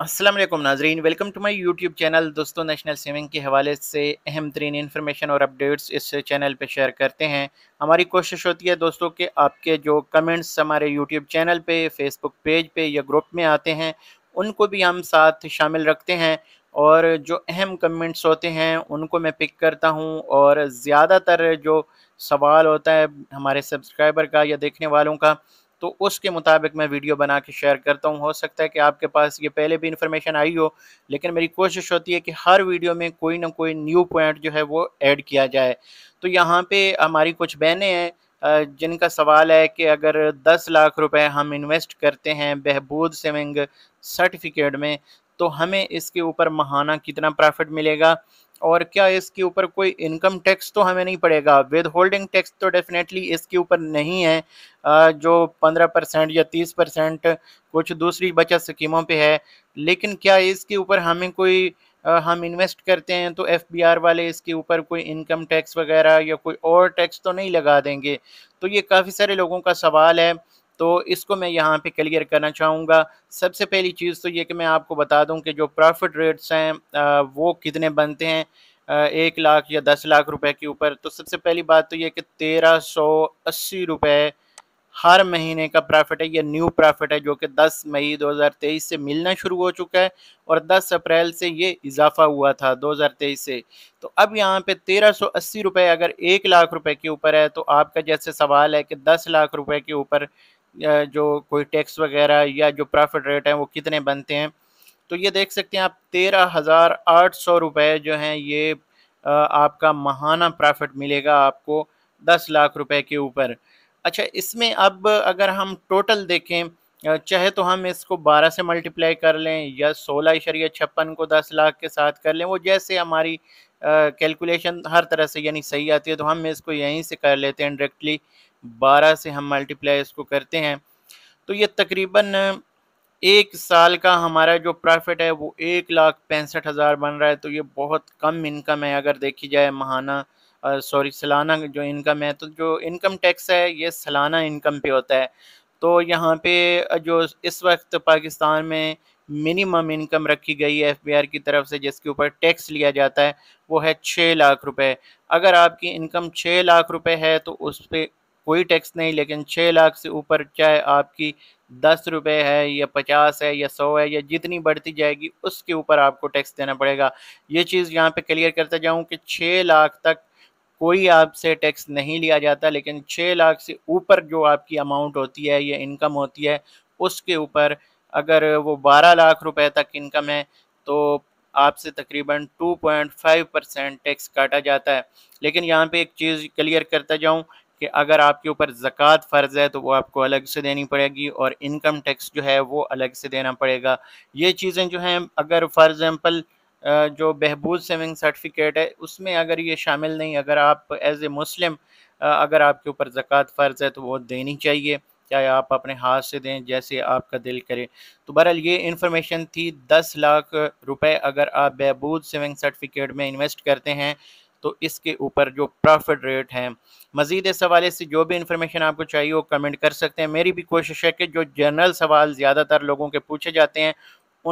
Aslam Nazrin welcome to my YouTube channel दोस्तों national swimming के हवाले से अहम तरीन इन्फॉर्मेशन और अपडेट्स इस चैनल पे शेयर करते हैं हमारी कोशिश होती है दोस्तों कि आपके जो कमेंट्स हमारे यूट्यूब चैनल पे फेसबुक पेज पे या ग्रुप में आते हैं उनको भी हम साथ शामिल रखते हैं और जो अहम कमेंट्स होते हैं उनको मैं पिक करता हूँ और ज़्यादातर जो सवाल होता है हमारे सब्सक्राइबर का या देखने वालों का तो उसके मुताबिक मैं वीडियो बना के शेयर करता हूँ हो सकता है कि आपके पास ये पहले भी इन्फॉर्मेशन आई हो लेकिन मेरी कोशिश होती है कि हर वीडियो में कोई ना कोई न्यू पॉइंट जो है वो ऐड किया जाए तो यहाँ पे हमारी कुछ बहनें हैं जिनका सवाल है कि अगर 10 लाख रुपए हम इन्वेस्ट करते हैं बहबूद सेविंग सर्टिफिकेट में तो हमें इसके ऊपर महाना कितना प्रॉफिट मिलेगा और क्या इसके ऊपर कोई इनकम टैक्स तो हमें नहीं पड़ेगा विद होल्डिंग टैक्स तो डेफिनेटली इसके ऊपर नहीं है जो पंद्रह परसेंट या तीस परसेंट कुछ दूसरी बचत स्कीमों पे है लेकिन क्या इसके ऊपर हमें कोई हम इन्वेस्ट करते हैं तो एफ वाले इसके ऊपर कोई इनकम टैक्स वगैरह या कोई और टैक्स तो नहीं लगा देंगे तो ये काफ़ी सारे लोगों का सवाल है तो इसको मैं यहाँ पे क्लियर करना चाहूँगा सबसे पहली चीज़ तो ये कि मैं आपको बता दूँ कि जो प्रॉफिट रेट्स हैं वो कितने बनते हैं एक लाख या दस लाख रुपए के ऊपर तो सबसे पहली बात तो ये कि तेरह सौ अस्सी रुपये हर महीने का प्रॉफिट है या न्यू प्रॉफिट है जो कि 10 मई 2023 से मिलना शुरू हो चुका है और 10 अप्रैल से ये इजाफा हुआ था 2023 से तो अब यहाँ पे तेरह सौ अस्सी रुपये अगर एक लाख रुपए के ऊपर है तो आपका जैसे सवाल है कि 10 लाख रुपए के ऊपर जो कोई टैक्स वगैरह या जो प्रॉफिट रेट है वो कितने बनते हैं तो ये देख सकते हैं आप तेरह हज़ार आठ सौ रुपये जो हैं ये आपका महाना प्रॉफिट मिलेगा आपको दस लाख रुपए के ऊपर अच्छा इसमें अब अगर हम टोटल देखें चाहे तो हम इसको बारह से मल्टीप्लाई कर लें या सोलह इशरिया छप्पन को दस लाख के साथ कर लें वो जैसे हमारी कैलकुलेशन हर तरह से यानी सही आती है तो हम इसको यहीं से कर लेते हैं डायरेक्टली बारह से हम मल्टीप्लाई इसको करते हैं तो ये तकरीबन एक साल का हमारा जो प्रॉफिट है वो एक लाख पैंसठ हज़ार बन रहा है तो ये बहुत कम इनकम है अगर देखी जाए महाना सॉरी सालाना जो इनकम है तो जो इनकम टैक्स है ये सालाना इनकम पे होता है तो यहाँ पे जो इस वक्त पाकिस्तान में मिनिमम इनकम रखी गई है एफबीआर की तरफ से जिसके ऊपर टैक्स लिया जाता है वो है छः लाख रुपए अगर आपकी इनकम छः लाख रुपए है तो उस पर कोई टैक्स नहीं लेकिन छः लाख से ऊपर चाहे आपकी दस रुपये है या पचास है या सौ है या जितनी बढ़ती जाएगी उसके ऊपर आपको टैक्स देना पड़ेगा ये चीज़ यहाँ पे क्लियर करता जाऊँ कि छः लाख तक कोई आपसे टैक्स नहीं लिया जाता लेकिन छः लाख से ऊपर जो आपकी अमाउंट होती है या इनकम होती है उसके ऊपर अगर वो बारह लाख रुपए तक इनकम है तो आपसे तकरीबन 2.5 परसेंट टैक्स काटा जाता है लेकिन यहाँ पे एक चीज़ क्लियर करता जाऊँ कि अगर आपके ऊपर ज़क़़त फ़र्ज़ है तो वो आपको अलग से देनी पड़ेगी और इनकम टैक्स जो है वो अलग से देना पड़ेगा ये चीज़ें जो हैं अगर फ़ॉर एग्ज़ाम्पल जो बहबूद सेविंग सर्टिफिकेट है उसमें अगर ये शामिल नहीं अगर आप एज ए मुस्लिम अगर आपके ऊपर ज़क़़त फ़र्ज़ है तो वो देनी चाहिए चाहे आप अपने हाथ से दें जैसे आपका दिल करे तो बहरहाल ये इन्फॉर्मेशन थी दस लाख रुपए अगर आप बहबूद सेविंग सर्टिफिकेट में इन्वेस्ट करते हैं तो इसके ऊपर जो प्रॉफिट रेट है मज़ीद इस हवाले से जो भी इंफॉर्मेशन आपको चाहिए वो कमेंट कर सकते हैं मेरी भी कोशिश है कि जो जनरल सवाल ज़्यादातर लोगों के पूछे जाते हैं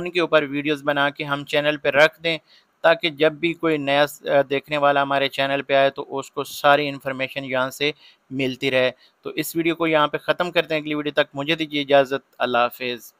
उनके ऊपर वीडियोस बना के हम चैनल पर रख दें ताकि जब भी कोई नया देखने वाला हमारे चैनल पे आए तो उसको सारी इन्फॉर्मेशन यहाँ से मिलती रहे तो इस वीडियो को यहाँ पे ख़त्म करते हैं अगली वीडियो तक मुझे दीजिए इजाज़त अल्लाह हाफिज़